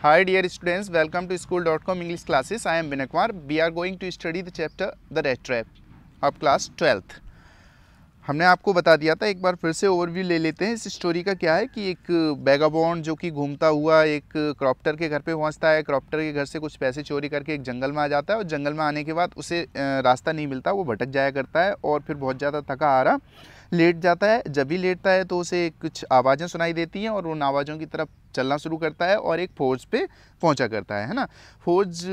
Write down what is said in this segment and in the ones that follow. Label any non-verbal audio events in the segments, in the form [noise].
Hi dear students, welcome to school.com English classes. I am Vinay We are going to study the chapter The Rat Trap of class 12th. हमने आपको बता दिया था एक बार फिर से ओवरव्यू ले लेते हैं इस स्टोरी का क्या है कि एक बैगाबॉन्ड जो कि घूमता हुआ एक क्रॉप्टर के घर पे पहुंचता है क्रॉप्टर के घर से कुछ पैसे चोरी करके एक जंगल में आ जाता है और जंगल में आने के बाद उसे रास्ता नहीं मिलता वो भटक जाया करता है और फिर बहुत ज़्यादा थका आ रहा लेट जाता है जब भी लेटता है तो उसे कुछ आवाज़ें सुनाई देती हैं और उन आवाज़ों की तरफ चलना शुरू करता है और एक फोर्ज पे पहुंचा करता है है ना फोर्ज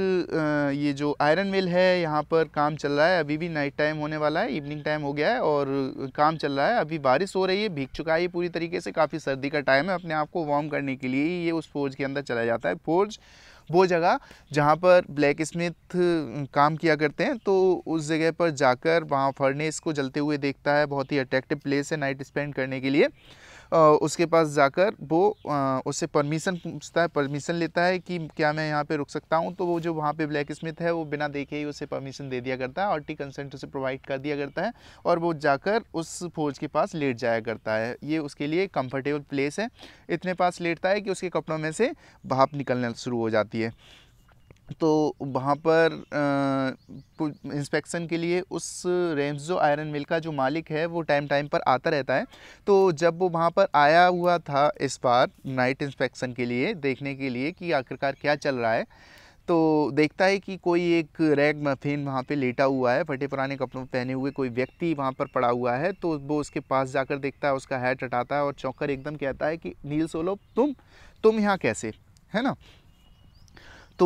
ये जो आयरन मिल है यहाँ पर काम चल रहा है अभी भी नाइट टाइम होने वाला है इवनिंग टाइम हो गया है और काम चल रहा है अभी बारिश हो रही है भीग चुका है पूरी तरीके से काफ़ी सर्दी का टाइम है अपने आप को वार्म करने के लिए ये उस फोर्ज के अंदर चला जाता है फोर्ज वो जगह जहाँ पर ब्लैक स्मिथ काम किया करते हैं तो उस जगह पर जाकर वहाँ फर्नेस को जलते हुए देखता है बहुत ही अट्रैक्टिव प्लेस है नाइट स्पेंड करने के लिए उसके पास जाकर वो उससे परमिशन पूछता है परमिशन लेता है कि क्या मैं यहाँ पे रुक सकता हूँ तो वो जो वहाँ पे ब्लैक स्मिथ है वो बिना देखे ही उसे परमिशन दे दिया करता है और टी कंसेंट उसे प्रोवाइड कर दिया करता है और वो जाकर उस फौज के पास लेट जाया करता है ये उसके लिए कम्फर्टेबल प्लेस है इतने पास लेटता है कि उसके कपड़ों में से भाप निकलना शुरू हो जाती है तो वहाँ पर इंस्पेक्शन के लिए उस जो आयरन मिल का जो मालिक है वो टाइम टाइम पर आता रहता है तो जब वो वहाँ पर आया हुआ था इस बार नाइट इंस्पेक्शन के लिए देखने के लिए कि आखिरकार क्या चल रहा है तो देखता है कि कोई एक रैग मफिन वहाँ पे लेटा हुआ है फटे पुराने कपड़ों पहने हुए कोई व्यक्ति वहाँ पर पड़ा हुआ है तो वो उसके पास जाकर देखता है उसका हैट हटाता है और चौकर एकदम कहता है कि नील सोलो तुम तुम यहाँ कैसे है ना तो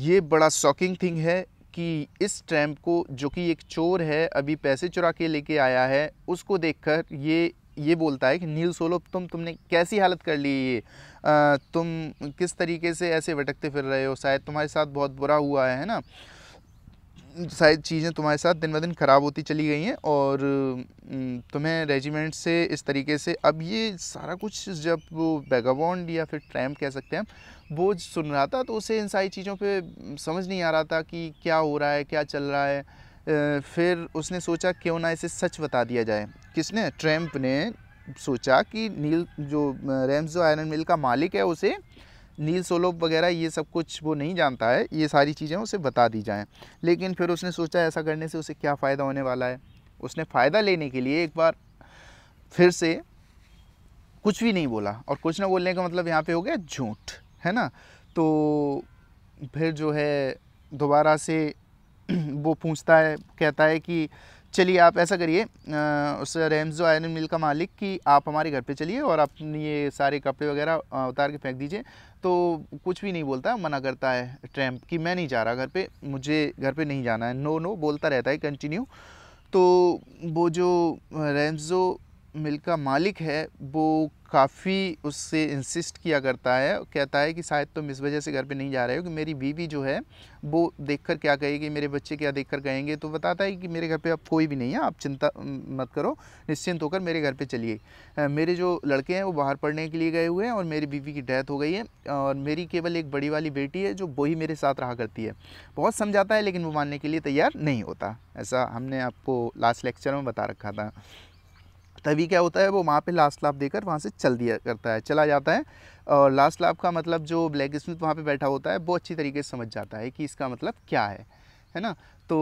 ये बड़ा शॉकिंग थिंग है कि इस ट्रैम्प को जो कि एक चोर है अभी पैसे चुरा के लेके आया है उसको देखकर ये ये बोलता है कि नील सोलो तुम तुमने कैसी हालत कर ली ये तुम किस तरीके से ऐसे भटकते फिर रहे हो शायद तुम्हारे साथ बहुत बुरा हुआ है ना शायद चीज़ें तुम्हारे साथ दिन ब दिन ख़राब होती चली गई हैं और तुम्हें रेजिमेंट से इस तरीके से अब ये सारा कुछ जब वो बैगाबॉन्ड या फिर ट्रैम्प कह सकते हैं बोझ सुन रहा था तो उसे इन सारी चीज़ों पे समझ नहीं आ रहा था कि क्या हो रहा है क्या चल रहा है फिर उसने सोचा क्यों ना इसे सच बता दिया जाए किसने ट्रैम्प ने सोचा कि नील जो रेम्सो जो आयरन मिल का मालिक है उसे नील सोलोप वगैरह ये सब कुछ वो नहीं जानता है ये सारी चीज़ें उसे बता दी जाएँ लेकिन फिर उसने सोचा ऐसा करने से उसे क्या फ़ायदा होने वाला है उसने फ़ायदा लेने के लिए एक बार फिर से कुछ भी नहीं बोला और कुछ ना बोलने का मतलब यहाँ पे हो गया झूठ है ना तो फिर जो है दोबारा से वो पूछता है कहता है कि चलिए आप ऐसा करिए उस रेमजो आयरन मिल का मालिक कि आप हमारे घर पे चलिए और आप ये सारे कपड़े वगैरह उतार के फेंक दीजिए तो कुछ भी नहीं बोलता मना करता है ट्रैम्प कि मैं नहीं जा रहा घर पे मुझे घर पे नहीं जाना है नो नो बोलता रहता है कंटिन्यू तो वो जो रेमजो मिल का मालिक है वो काफ़ी उससे इंसिस्ट किया करता है कहता है कि शायद तुम इस वजह से घर पे नहीं जा रहे हो कि मेरी बीवी जो है वो देखकर क्या कहेगी मेरे बच्चे क्या देखकर कहेंगे तो बताता है कि मेरे घर पे अब कोई भी नहीं है आप चिंता मत करो निश्चिंत होकर मेरे घर पे चलिए मेरे जो लड़के हैं वो बाहर पढ़ने के लिए गए हुए हैं और मेरी बीवी की डेथ हो गई है और मेरी केवल एक बड़ी वाली बेटी है जो वो मेरे साथ रहा करती है बहुत समझाता है लेकिन वो मानने के लिए तैयार नहीं होता ऐसा हमने आपको लास्ट लेक्चर में बता रखा था तभी क्या होता है वो वहाँ पे लास्ट लाभ देकर वहाँ से चल दिया करता है चला जाता है और लास्ट लाभ का मतलब जो ब्लैक स्मिथ वहाँ पे बैठा होता है वो अच्छी तरीके से समझ जाता है कि इसका मतलब क्या है है ना तो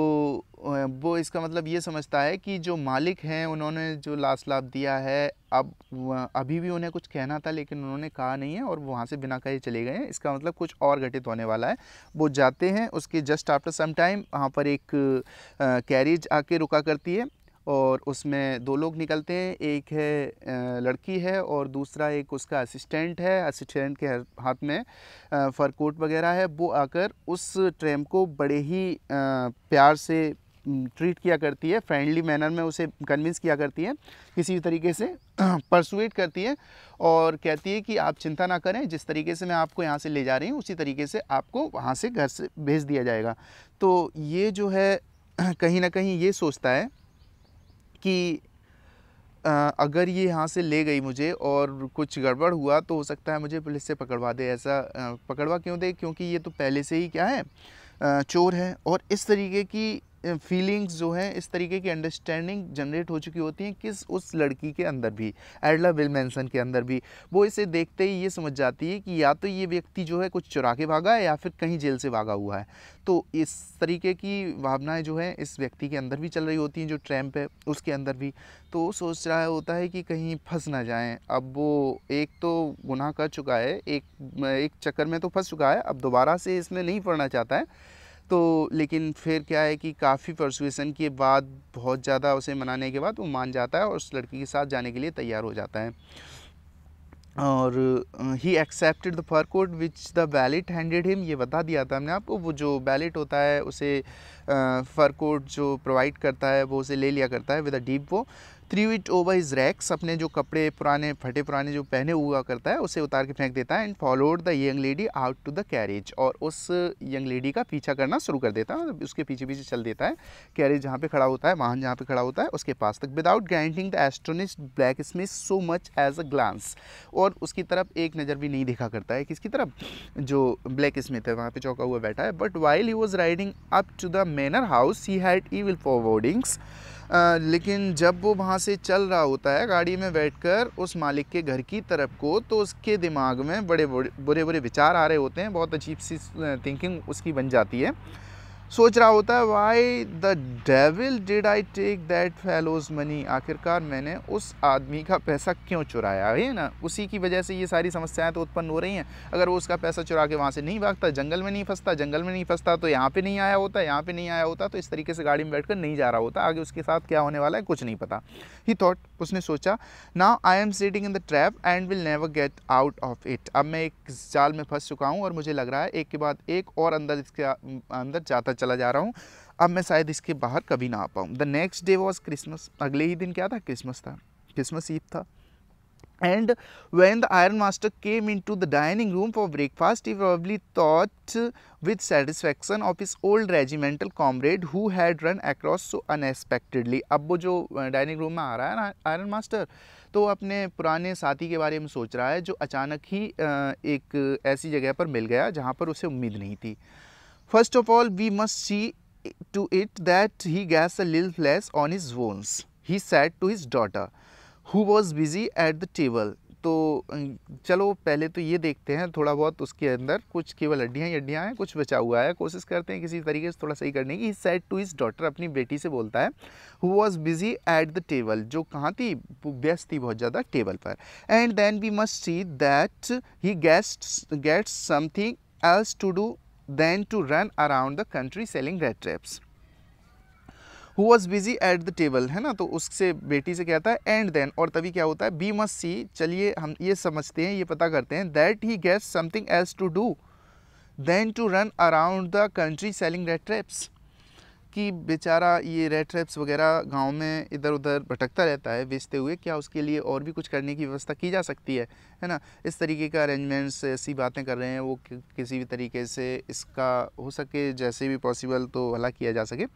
वो इसका मतलब ये समझता है कि जो मालिक हैं उन्होंने जो लास्ट लाभ दिया है अब अभी भी उन्हें कुछ कहना था लेकिन उन्होंने कहा नहीं है और वहाँ से बिना कहे चले गए हैं इसका मतलब कुछ और घटित होने वाला है वो जाते हैं उसके जस्ट आफ्टर सम टाइम वहाँ पर एक कैरिज आके रुका करती है और उसमें दो लोग निकलते हैं एक है लड़की है और दूसरा एक उसका असिस्टेंट है असिस्टेंट के हाथ में फर कोट वगैरह है वो आकर उस ट्रेम को बड़े ही प्यार से ट्रीट किया करती है फ्रेंडली मैनर में उसे कन्विंस किया करती है किसी भी तरीके से [clears throat] परसुएट करती है और कहती है कि आप चिंता ना करें जिस तरीके से मैं आपको यहाँ से ले जा रही हूँ उसी तरीके से आपको वहाँ से घर से भेज दिया जाएगा तो ये जो है [clears throat] कहीं ना कहीं ये सोचता है कि अगर ये यहाँ से ले गई मुझे और कुछ गड़बड़ हुआ तो हो सकता है मुझे पुलिस से पकड़वा दे ऐसा पकड़वा क्यों दे क्योंकि ये तो पहले से ही क्या है चोर है और इस तरीके की फीलिंग्स जो हैं इस तरीके की अंडरस्टैंडिंग जनरेट हो चुकी होती हैं किस उस लड़की के अंदर भी एडला विल मैंसन के अंदर भी वो इसे देखते ही ये समझ जाती है कि या तो ये व्यक्ति जो है कुछ चुरा के भागा है या फिर कहीं जेल से भागा हुआ है तो इस तरीके की भावनाएँ जो है इस व्यक्ति के अंदर भी चल रही होती हैं जो ट्रैम्प है उसके अंदर भी तो सोच रहा होता है कि कहीं फंस ना जाएँ अब वो एक तो गुनाह कर चुका है एक एक चक्कर में तो फंस चुका है अब दोबारा से इसमें नहीं पड़ना चाहता है तो लेकिन फिर क्या है कि काफ़ी परसुएसन के बाद बहुत ज़्यादा उसे मनाने के बाद वो मान जाता है और उस लड़की के साथ जाने के लिए तैयार हो जाता है और he accepted the fur coat which the valet handed him ये बता दिया था हमने आपको वो जो बैलेट होता है उसे फर कोट जो प्रोवाइड करता है वो उसे ले लिया करता है with a deep bow threw it over his racks अपने जो कपड़े पुराने फटे पुराने जो पहने हुआ करता है उसे उतार के फेंक देता है and followed the young lady out to the carriage और उस यंग लेडी का पीछा करना शुरू कर देता है मतलब उसके पीछे पीछे चल देता है कैरेज जहाँ पे खड़ा होता है वाहन जहाँ पे खड़ा होता है उसके पास तक without granting the astonished blacksmith so much as a glance और उसकी तरफ एक नज़र भी नहीं देखा करता है किसकी तरफ जो ब्लैक स्मिथ है वहाँ पर चौका हुआ बैठा है but while he was riding up to the manor house he had he will forwardings आ, लेकिन जब वो वहाँ से चल रहा होता है गाड़ी में बैठकर उस मालिक के घर की तरफ को तो उसके दिमाग में बड़े बुरे बुरे विचार आ रहे होते हैं बहुत अजीब सी थिंकिंग उसकी बन जाती है सोच रहा होता है why the devil did I take that fellow's money आखिरकार मैंने उस आदमी का पैसा क्यों चुराया है ना उसी की वजह से ये सारी समस्याएं तो उत्पन्न हो रही हैं अगर वो उसका पैसा चुरा के वहाँ से नहीं भागता जंगल में नहीं फंसता जंगल में नहीं फंसता तो यहाँ पे नहीं आया होता यहाँ पे नहीं आया होता तो इस तरीके से गाड़ी में बैठ नहीं जा रहा होता आगे उसके साथ क्या होने वाला है कुछ नहीं पता ही थॉट उसने सोचा now I am sitting in the trap and will never get out of it अब मैं एक जाल में फंस चुका हूँ और मुझे लग रहा है एक के बाद एक और अंदर इसके अं, अंदर जाता चला जा रहा हूँ अब मैं शायद इसके बाहर कभी ना आ पाऊँ the next day was Christmas अगले ही दिन क्या था क्रिसमस था क्रिसमस ईद था and when the iron master came in to the dining room for breakfast he probably thought with satisfaction of his old regimental comrade who had run across so unexpectedly अब वो जो dining room में आ रहा है ना iron master तो अपने पुराने साथी के बारे में सोच रहा है जो अचानक ही एक ऐसी जगह पर मिल गया जहाँ पर उसे उम्मीद नहीं थी First of all, we must see to it that he gets a little flesh on his wounds. He said to his daughter, who was busy at the table. तो चलो पहले तो ये देखते हैं थोड़ा बहुत उसके अंदर कुछ केवल हड्डियाँ हड्डियाँ हैं कुछ बचा हुआ है कोशिश करते हैं किसी तरीके से थोड़ा सही करने की सैड टू इस डॉटर अपनी बेटी से बोलता है who was busy at the table जो कहाँ थी व्यस्त थी बहुत ज़्यादा टेबल पर and then we must see that he guest gets something else to do than to run around the country selling red traps. Who was busy at the table है ना तो उससे बेटी से कहता है एंड देन और तभी क्या होता है बी मस्ट सी चलिए हम ये समझते हैं ये पता करते हैं that he gets something else to do then to run around the country selling red trips कि बेचारा ये रेड रेप्स वगैरह गांव में इधर उधर भटकता रहता है बेचते हुए क्या उसके लिए और भी कुछ करने की व्यवस्था की जा सकती है है ना इस तरीके का अरेंजमेंट्स ऐसी बातें कर रहे हैं वो कि, किसी भी तरीके से इसका हो सके जैसे भी पॉसिबल तो भला किया जा सके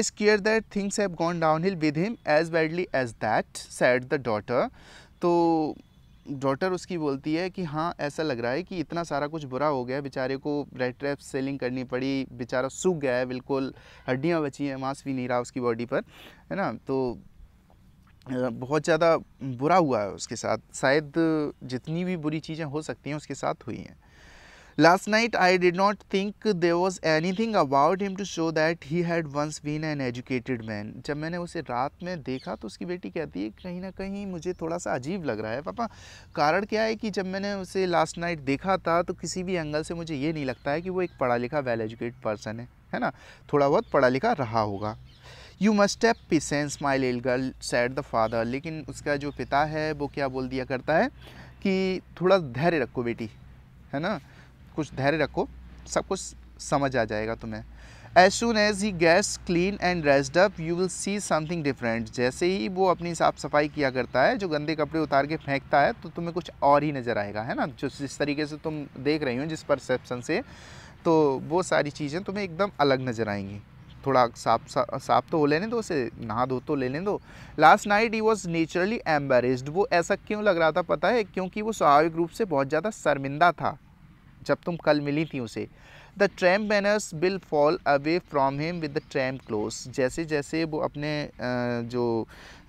इस care that things have gone downhill with him as badly as that said the daughter तो डॉटर उसकी बोलती है कि हाँ ऐसा लग रहा है कि इतना सारा कुछ बुरा हो गया बेचारे को रेड ट्रैप सेलिंग करनी पड़ी बेचारा सूख गया है बिल्कुल हड्डियाँ बची हैं मांस भी नहीं रहा उसकी बॉडी पर है ना तो बहुत ज़्यादा बुरा हुआ है उसके साथ शायद जितनी भी बुरी चीज़ें हो सकती हैं उसके साथ हुई हैं last night I did not think think was anything about him to show that he had once been an educated man जब मैंने उसे रात में देखा तो उसकी बेटी कहती है कहीं ना कहीं मुझे थोड़ा सा अजीब लग रहा है पापा कारण क्या है कि जब मैंने उसे लास्ट नाइट देखा था तो किसी भी एंगल से मुझे ये नहीं लगता है कि वो एक पढ़ा लिखा वेल एजुकेटेड पर्सन है है ना थोड़ा बहुत पढ़ा लिखा रहा होगा you must have patience my लिल गर्ल सैड द फादर लेकिन उसका जो पिता है वो क्या बोल दिया करता है कि थोड़ा धैर्य रखो बेटी है ना कुछ धैर्य रखो सब कुछ समझ आ जाएगा तुम्हें as soon as he gets clean and dressed up you will see something different जैसे ही वो अपनी साफ़ सफाई किया करता है जो गंदे कपड़े उतार के फेंकता है तो तुम्हें कुछ और ही नज़र आएगा है ना जो जिस तरीके से तुम देख रही हो जिस परसेप्शन से तो वो सारी चीज़ें तुम्हें एकदम अलग नज़र आएंगी थोड़ा साफ साफ तो हो लेने दो उसे नहा धो तो लेने दो last night he was naturally embarrassed वो ऐसा क्यों लग रहा था पता है क्योंकि वो स्वाभाविक रूप से बहुत ज़्यादा शर्मिंदा था जब तुम कल मिली थी उसे the tramp manners will fall away from him with the tramp clothes जैसे जैसे वो अपने जो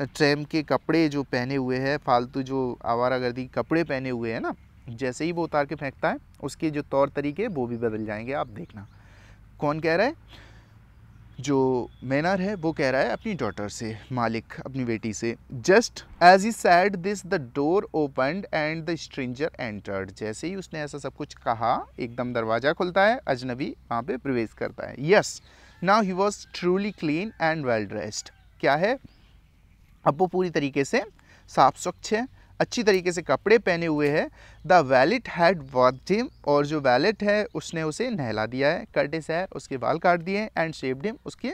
ट्रैम के कपड़े जो पहने हुए हैं फालतू जो आवारा गर्दी कपड़े पहने हुए हैं ना जैसे ही वो उतार के फेंकता है उसके जो तौर तरीके वो भी बदल जाएंगे आप देखना कौन कह रहा है जो मैनर है वो कह रहा है अपनी डॉटर से मालिक अपनी बेटी से just as he said this the door opened and the stranger entered जैसे ही उसने ऐसा सब कुछ कहा एकदम दरवाज़ा खुलता है अजनबी वहाँ पे प्रवेश करता है yes now he was truly clean and well dressed क्या है अब वो पूरी तरीके से साफ स्वच्छ है अच्छी तरीके से कपड़े पहने हुए है the valet had walked him और जो वैलेट है उसने उसे नहला दिया है कर्टिस है उसके बाल काट दिए एंड शेव्ड हिम उसके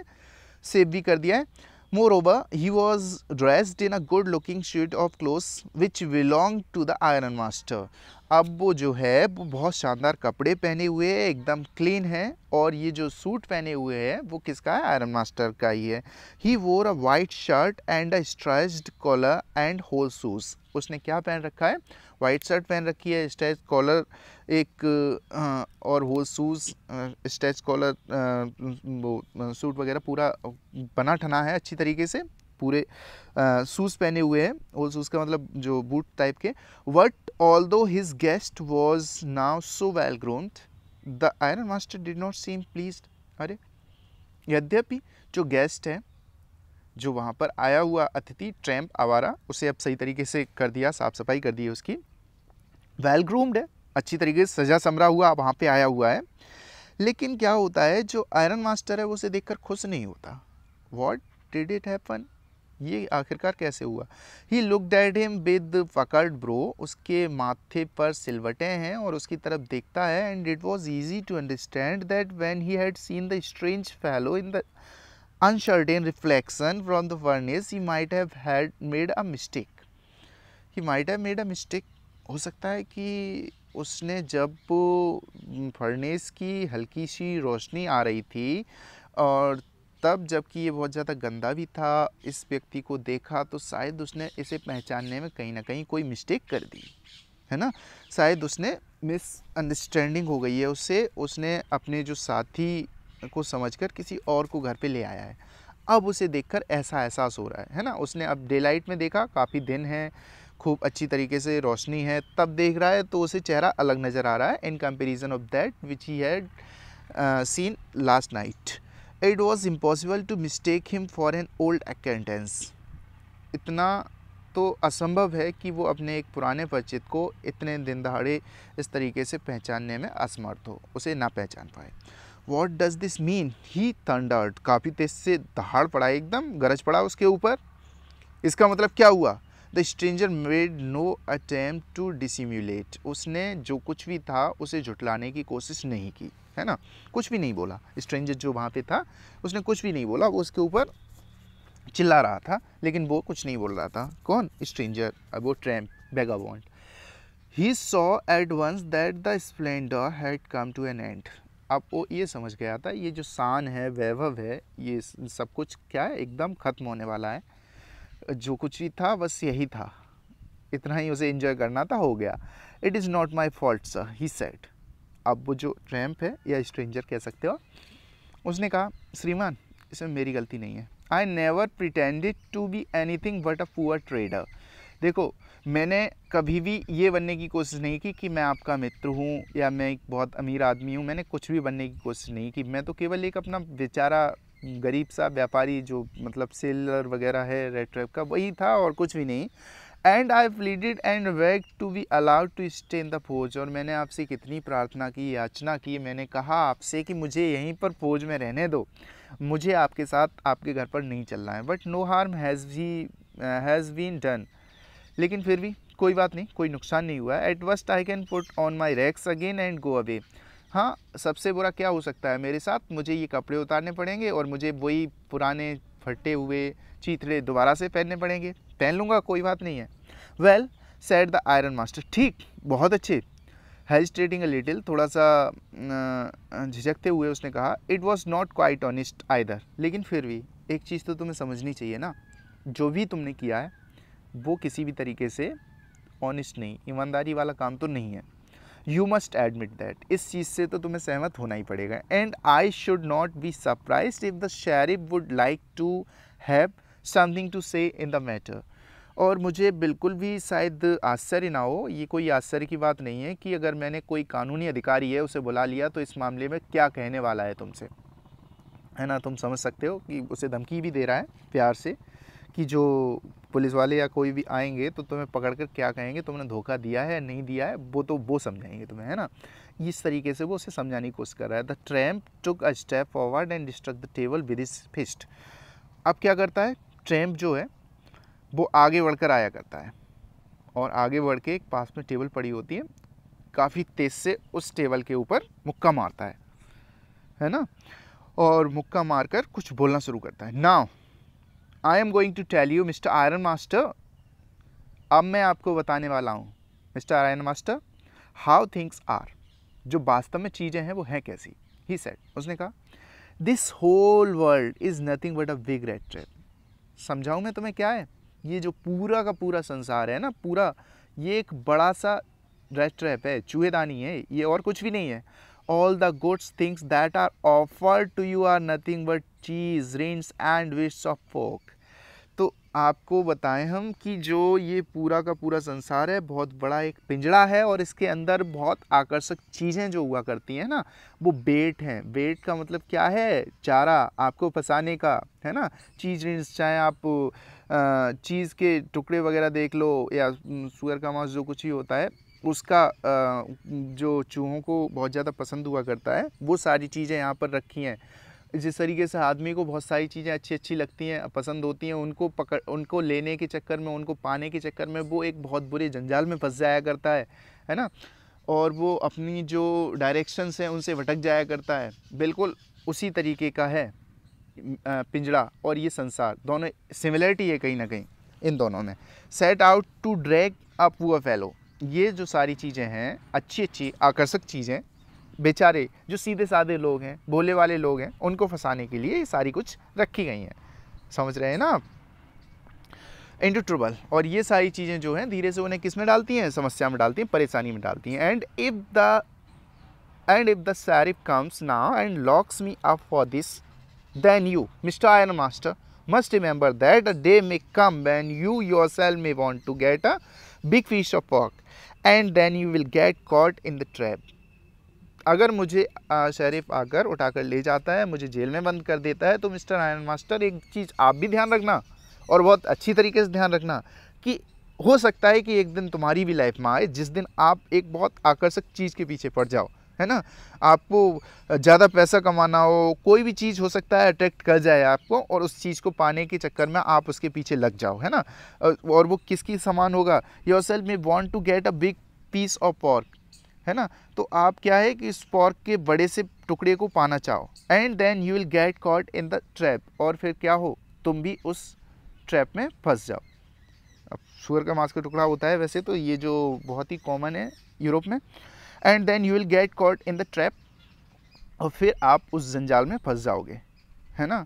सेव भी कर दिया है moreover he was dressed in a good looking sheet of clothes which belong to the iron master अब वो जो है वो बहुत शानदार कपड़े पहने हुए है एकदम क्लीन है और ये जो सूट पहने हुए है वो किसका है आयरन मास्टर का ही है he wore a white shirt and a stressed collar and whole shoes उसने क्या पहन रखा है वाइट शर्ट पहन रखी है स्ट्रेच कॉलर एक और होल शूज़ स्ट्रेच कॉलर वो सूट वगैरह पूरा बना ठना है अच्छी तरीके से पूरे शूज़ पहने हुए हैं और शूज़ का मतलब जो बूट टाइप के but although his guest was now so well groomed the iron master did not seem pleased अरे यद्यपि जो गेस्ट है जो वहाँ पर आया हुआ अतिथि ट्रैम्प आवारा उसे अब सही तरीके से कर दिया साफ़ सफाई कर दी है उसकी वेल ग्रूम्ड है अच्छी तरीके से सजा समरा हुआ वहाँ पे आया हुआ है लेकिन क्या होता है जो आयरन मास्टर है वो उसे देखकर खुश नहीं होता वॉट डिड इट हैपन ये आखिरकार कैसे हुआ he look at him with puckered brow उसके माथे पर सिलवटें हैं और उसकी तरफ देखता है and it was easy to understand that when he had seen the strange fellow in the uncertain reflection from the furnace he might have had made a mistake he might have made a mistake हो सकता है कि उसने जब furnace की हल्की सी रोशनी आ रही थी और तब जबकि ये बहुत ज़्यादा गंदा भी था इस व्यक्ति को देखा तो शायद उसने इसे पहचानने में कहीं ना कहीं कोई मिस्टेक कर दी है ना शायद उसने मिसअंडरस्टैंडिंग हो गई है उससे उसने अपने जो साथी को समझकर किसी और को घर पे ले आया है अब उसे देखकर ऐसा एहसास हो रहा है है ना उसने अब डे लाइट में देखा काफ़ी दिन है खूब अच्छी तरीके से रोशनी है तब देख रहा है तो उसे चेहरा अलग नज़र आ रहा है in comparison of that which he had seen last night it was impossible to mistake him for an old acquaintance इतना तो असंभव है कि वो अपने एक पुराने परिचित को इतने दिन दहाड़े इस तरीके से पहचानने में असमर्थ हो उसे ना पहचान पाए what does this mean he thundered काफ़ी तेज से दहाड़ पड़ा एकदम गरज पड़ा उसके ऊपर इसका मतलब क्या हुआ the stranger made no attempt to dissimulate उसने जो कुछ भी था उसे झुटलाने की कोशिश नहीं की है ना कुछ भी नहीं बोला स्ट्रेंजर जो वहाँ पे था उसने कुछ भी नहीं बोला वो उसके ऊपर चिल्ला रहा था लेकिन वो कुछ नहीं बोल रहा था कौन स्ट्रेंजर वो tramp vagabond he saw at once that the splendour had come to an end अब वो ये समझ गया था ये जो शान है वैभव है ये सब कुछ क्या है एकदम ख़त्म होने वाला है जो कुछ भी था बस यही था इतना ही उसे इन्जॉय करना था हो गया it is not my fault sir he said अब वो जो ट्रैम्प है या स्ट्रेंजर कह सकते हो उसने कहा श्रीमान इसमें मेरी गलती नहीं है I never pretended to be anything but a poor trader देखो मैंने कभी भी ये बनने की कोशिश नहीं की कि मैं आपका मित्र हूँ या मैं एक बहुत अमीर आदमी हूँ मैंने कुछ भी बनने की कोशिश नहीं की मैं तो केवल एक अपना बेचारा गरीब सा व्यापारी जो मतलब सेलर वगैरह है रेड ट्रैप का वही था और कुछ भी नहीं एंड आई प्लीडेड एंड वेग to be allowed to stay in the फौज और मैंने आपसे कितनी प्रार्थना की याचना की मैंने कहा आपसे कि मुझे यहीं पर फौज में रहने दो मुझे आपके साथ आपके घर पर नहीं चलना है बट नो हार्म हैज़ भी हैज़ बीन डन लेकिन फिर भी कोई बात नहीं कोई नुकसान नहीं हुआ at worst I can put on my rags again and go away हाँ सबसे बुरा क्या हो सकता है मेरे साथ मुझे ये कपड़े उतारने पड़ेंगे और मुझे वही पुराने फटे हुए चीतड़े दोबारा से पहनने पड़ेंगे पहन लूँगा कोई बात नहीं है well said the iron master ठीक बहुत अच्छे हेजिटेटिंग अ लिटिल थोड़ा सा झिझकते हुए उसने कहा it was not quite honest either लेकिन फिर भी एक चीज़ तो तुम्हें समझनी चाहिए ना जो भी तुमने किया है वो किसी भी तरीके से ऑनिस्ट नहीं ईमानदारी वाला काम तो नहीं है यू मस्ट एडमिट दैट इस चीज़ से तो तुम्हें सहमत होना ही पड़ेगा and I should not be surprise if the sheriff would like to have something to say in the matter और मुझे बिल्कुल भी शायद आश्चर्य ना हो ये कोई आश्चर्य की बात नहीं है कि अगर मैंने कोई कानूनी अधिकारी है उसे बुला लिया तो इस मामले में क्या कहने वाला है तुमसे है ना तुम समझ सकते हो कि उसे धमकी भी दे रहा है प्यार से कि जो पुलिस वाले या कोई भी आएंगे तो तुम्हें पकड़ कर क्या कहेंगे तुमने धोखा दिया है नहीं दिया है वो तो वो समझाएंगे तुम्हें है ना इस तरीके से वो उसे समझाने की कोशिश कर रहा है the tramp took a step forward and struck the table with his fist अब क्या करता है ट्रैम्प जो है वो आगे बढ़कर आया करता है और आगे बढ़ के एक पास में टेबल पड़ी होती है काफ़ी तेज़ से उस टेबल के ऊपर मुक्का मारता है है ना और मुक्का मारकर कुछ बोलना शुरू करता है now I am going to tell you mister iron master अब मैं आपको बताने वाला हूँ mister iron master how things are जो वास्तव में चीज़ें हैं वो हैं कैसी ही सेट उसने कहा this whole world is nothing but a big rat trap समझाऊँ मैं तुम्हें क्या है ये जो पूरा का पूरा संसार है ना पूरा ये एक बड़ा सा रेस्ट ट्रैप है चूहेदानी है ये और कुछ भी नहीं है all the goods things that are offer to you are nothing but cheese rinds and wishes of folk तो आपको बताएं हम कि जो ये पूरा का पूरा संसार है बहुत बड़ा एक पिंजड़ा है और इसके अंदर बहुत आकर्षक चीज़ें जो हुआ करती हैं ना वो बेट हैं बेट का मतलब क्या है चारा आपको फंसाने का है ना चीज़ रिंस चाहे आप चीज़ के टुकड़े वगैरह देख लो या सुअर का मांस जो कुछ ही होता है उसका जो चूहों को बहुत ज़्यादा पसंद हुआ करता है वो सारी चीज़ें यहाँ पर रखी हैं जिस तरीके से आदमी को बहुत सारी चीज़ें अच्छी अच्छी लगती हैं पसंद होती हैं उनको पकड़ उनको लेने के चक्कर में उनको पाने के चक्कर में वो एक बहुत बुरे जंजाल में फंस जाया करता है है ना और वो अपनी जो डायरेक्शंस हैं उनसे भटक जाया करता है बिल्कुल उसी तरीके का है पिंजड़ा और ये संसार दोनों सिमिलरिटी है कहीं ना कहीं इन दोनों में set out to drag a poor fellow ये जो सारी चीज़ें हैं अच्छी अच्छी आकर्षक चीज़ें बेचारे जो सीधे साधे लोग हैं भोले वाले लोग हैं उनको फंसाने के लिए ये सारी कुछ रखी गई हैं समझ रहे हैं ना आप इंटू ट्रबल और ये सारी चीज़ें जो हैं धीरे से उन्हें किस में डालती हैं समस्या में डालती हैं परेशानी में डालती हैं and if the and if the sheriff comes now and locks me up for this then you mister Iron master must remember that day may come when you yourself may want to get a big fish of pork and then you will get caught in the trap अगर मुझे शरीफ आकर उठाकर ले जाता है मुझे jail में बंद कर देता है तो मिस्टर आयरन मास्टर एक चीज़ आप भी ध्यान रखना और बहुत अच्छी तरीके से ध्यान रखना कि हो सकता है कि एक दिन तुम्हारी भी लाइफ में आए जिस दिन आप एक बहुत आकर्षक चीज़ के पीछे पड़ जाओ है ना आपको ज़्यादा पैसा कमाना हो कोई भी चीज़ हो सकता है अट्रैक्ट कर जाए आपको और उस चीज़ को पाने के चक्कर में आप उसके पीछे लग जाओ है ना और वो किसकी समान होगा yourself may want to get a big piece of pork है ना तो आप क्या है कि इस पॉर्क के बड़े से टुकड़े को पाना चाहो and then you will get caught in the trap और फिर क्या हो तुम भी उस ट्रैप में फंस जाओ अब सुअर का मांस का टुकड़ा होता है वैसे तो ये जो बहुत ही कॉमन है यूरोप में and then you will get caught in the trap और फिर आप उस जंजाल में फंस जाओगे है ना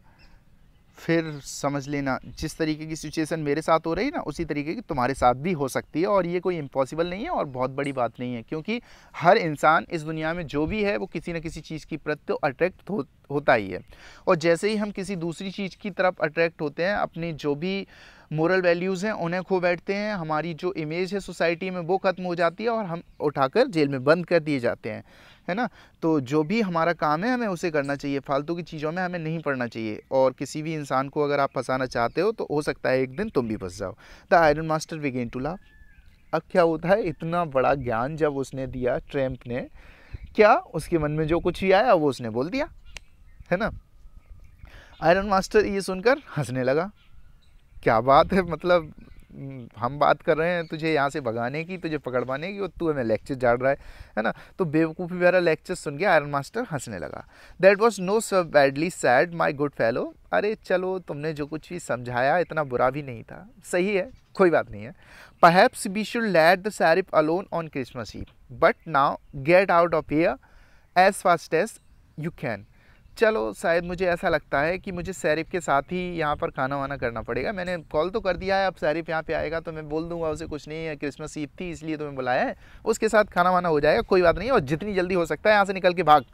फिर समझ लेना जिस तरीके की सिचुएशन मेरे साथ हो रही ना उसी तरीके की तुम्हारे साथ भी हो सकती है और ये कोई इम्पॉसिबल नहीं है और बहुत बड़ी बात नहीं है क्योंकि हर इंसान इस दुनिया में जो भी है वो किसी न किसी चीज़ की प्रति अट्रैक्ट तो हो, होता ही है और जैसे ही हम किसी दूसरी चीज़ की तरफ अट्रैक्ट होते हैं अपनी जो भी मोरल वैल्यूज़ हैं उन्हें खो बैठते हैं हमारी जो इमेज है सोसाइटी में वो ख़त्म हो जाती है और हम उठाकर जेल में बंद कर दिए जाते हैं है ना तो जो भी हमारा काम है हमें उसे करना चाहिए फालतू की चीज़ों में हमें नहीं पढ़ना चाहिए और किसी भी इंसान को अगर आप फंसाना चाहते हो तो हो सकता है एक दिन तुम भी फंस जाओ the iron master began to laugh अब क्या होता है इतना बड़ा ज्ञान जब उसने दिया ट्रैम्प ने क्या उसके मन में जो कुछ भी आया वो उसने बोल दिया है ना आयरन मास्टर ये सुनकर हंसने लगा क्या बात है मतलब हम बात कर रहे हैं तुझे यहाँ से भगाने की तुझे पकड़वाने की और तू हमें लेक्चर झाड़ रहा है है ना तो बेवकूफ़ी वाला लेक्चर सुन के आयरन मास्टर हंसने लगा that was not so badly said my good fellow अरे चलो तुमने जो कुछ भी समझाया इतना बुरा भी नहीं था सही है कोई बात नहीं है perhaps we should let the sheriff alone on Christmas Eve but now get out of here as fast as you can चलो शायद मुझे ऐसा लगता है कि मुझे सैरिफ के साथ ही यहाँ पर खाना वाना करना पड़ेगा मैंने कॉल तो कर दिया है अब सैरिफ यहाँ पे आएगा तो मैं बोल दूंगा उसे कुछ नहीं है क्रिसमस ईद थी इसलिए तो बुलाया है उसके साथ खाना वाना हो जाएगा कोई बात नहीं और जितनी जल्दी हो सकता है यहाँ से निकल के भाग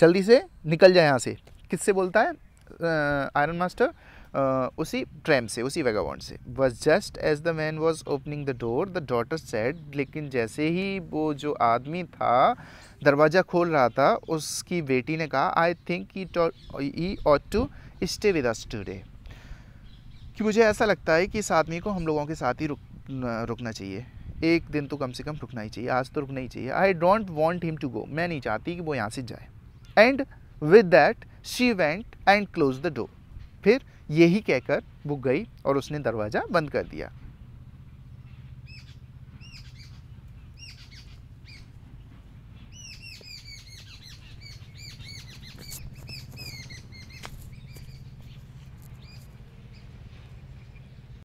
जल्दी से निकल जाए यहाँ से किससे बोलता है आयरन मास्टर Uh, उसी ट्रैम से उसी वेगावॉन्ट से बस just as the man was opening the door the daughter said लेकिन जैसे ही वो जो आदमी था दरवाज़ा खोल रहा था उसकी बेटी ने कहा I think he ought to stay with us today कि मुझे ऐसा लगता है कि इस आदमी को हम लोगों के साथ ही रुक रुकना चाहिए एक दिन तो कम से कम रुकना ही चाहिए आज तो रुकना ही चाहिए I don't want him to go मैं नहीं चाहती कि वो यहाँ से जाए and with that she went and close the door फिर यही कहकर वो गई और उसने दरवाज़ा बंद कर दिया